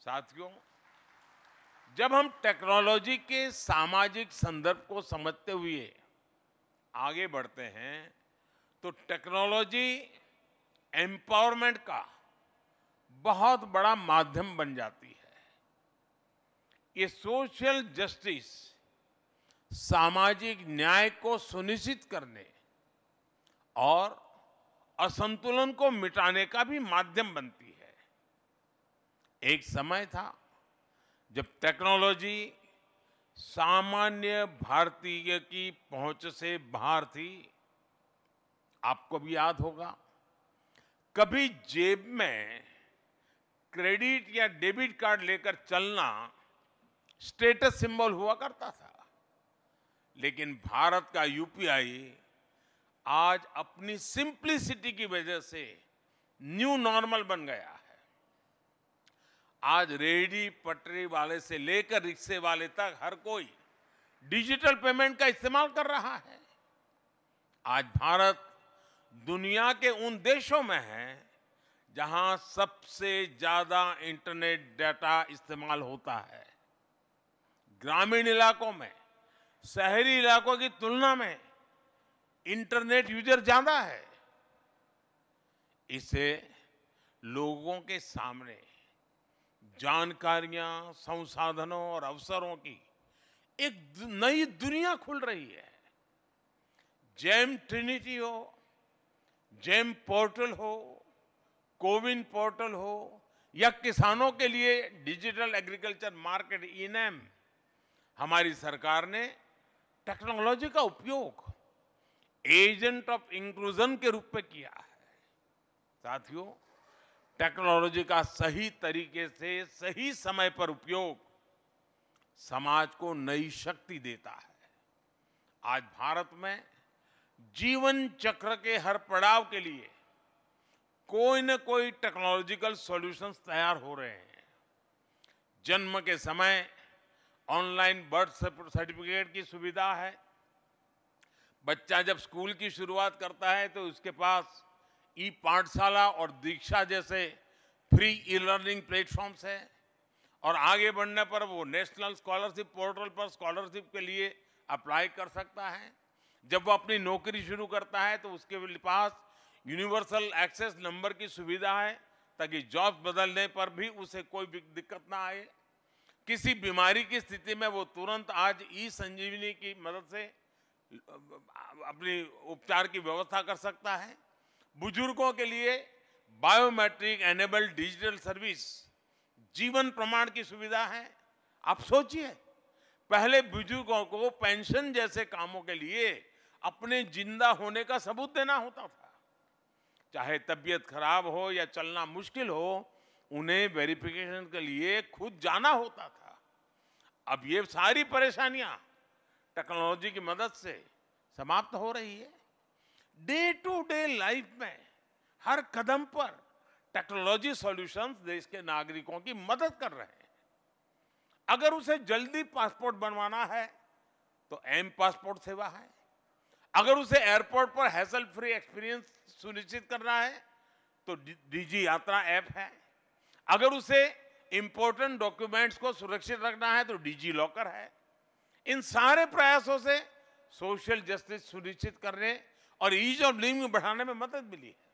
साथियों जब हम टेक्नोलॉजी के सामाजिक संदर्भ को समझते हुए आगे बढ़ते हैं तो टेक्नोलॉजी एम्पावरमेंट का बहुत बड़ा माध्यम बन जाती है ये सोशल जस्टिस सामाजिक न्याय को सुनिश्चित करने और असंतुलन को मिटाने का भी माध्यम बनती है एक समय था जब टेक्नोलॉजी सामान्य भारतीय की पहुंच से बाहर थी आपको भी याद होगा कभी जेब में क्रेडिट या डेबिट कार्ड लेकर चलना स्टेटस सिंबल हुआ करता था लेकिन भारत का यूपीआई आज अपनी सिंप्लिसिटी की वजह से न्यू नॉर्मल बन गया आज रेडी पटरी वाले से लेकर रिक्शे वाले तक हर कोई डिजिटल पेमेंट का इस्तेमाल कर रहा है आज भारत दुनिया के उन देशों में है जहां सबसे ज्यादा इंटरनेट डाटा इस्तेमाल होता है ग्रामीण इलाकों में शहरी इलाकों की तुलना में इंटरनेट यूजर ज्यादा है इसे लोगों के सामने जानकारियां संसाधनों और अवसरों की एक नई दुनिया खुल रही है जेम ट्रिनिटी हो जेम पोर्टल हो कोविन पोर्टल हो या किसानों के लिए डिजिटल एग्रीकल्चर मार्केट इनएम हमारी सरकार ने टेक्नोलॉजी का उपयोग एजेंट ऑफ इंक्लूजन के रूप में किया है साथियों टेक्नोलॉजी का सही तरीके से सही समय पर उपयोग समाज को नई शक्ति देता है आज भारत में जीवन चक्र के हर पड़ाव के लिए कोई न कोई टेक्नोलॉजिकल सॉल्यूशंस तैयार हो रहे हैं जन्म के समय ऑनलाइन बर्थ सर्टिफिकेट की सुविधा है बच्चा जब स्कूल की शुरुआत करता है तो उसके पास ई पाठशाला और दीक्षा जैसे फ्री ई लर्निंग प्लेटफॉर्म्स हैं और आगे बढ़ने पर वो नेशनल स्कॉलरशिप पोर्टल पर स्कॉलरशिप के लिए अप्लाई कर सकता है जब वो अपनी नौकरी शुरू करता है तो उसके पास यूनिवर्सल एक्सेस नंबर की सुविधा है ताकि जॉब बदलने पर भी उसे कोई दिक्कत ना आए किसी बीमारी की स्थिति में वो तुरंत आज ई संजीवनी की मदद से अपनी उपचार की व्यवस्था कर सकता है बुजुर्गों के लिए बायोमेट्रिक एनेबल्ड डिजिटल सर्विस जीवन प्रमाण की सुविधा है आप सोचिए पहले बुजुर्गों को पेंशन जैसे कामों के लिए अपने जिंदा होने का सबूत देना होता था चाहे तबीयत खराब हो या चलना मुश्किल हो उन्हें वेरिफिकेशन के लिए खुद जाना होता था अब ये सारी परेशानियां टेक्नोलॉजी की मदद से समाप्त हो रही है डे टू डे लाइफ में हर कदम पर टेक्नोलॉजी सॉल्यूशंस देश के नागरिकों की मदद कर रहे हैं अगर उसे जल्दी पासपोर्ट बनवाना है तो एम पासपोर्ट सेवा है अगर उसे एयरपोर्ट पर हैसल फ्री एक्सपीरियंस सुनिश्चित करना है तो डीजी यात्रा ऐप है अगर उसे इंपॉर्टेंट डॉक्यूमेंट्स को सुरक्षित रखना है तो डीजी लॉकर है इन सारे प्रयासों से सोशल जस्टिस सुनिश्चित करने और ईज ऑफ लिविंग बढ़ाने में मदद मिली है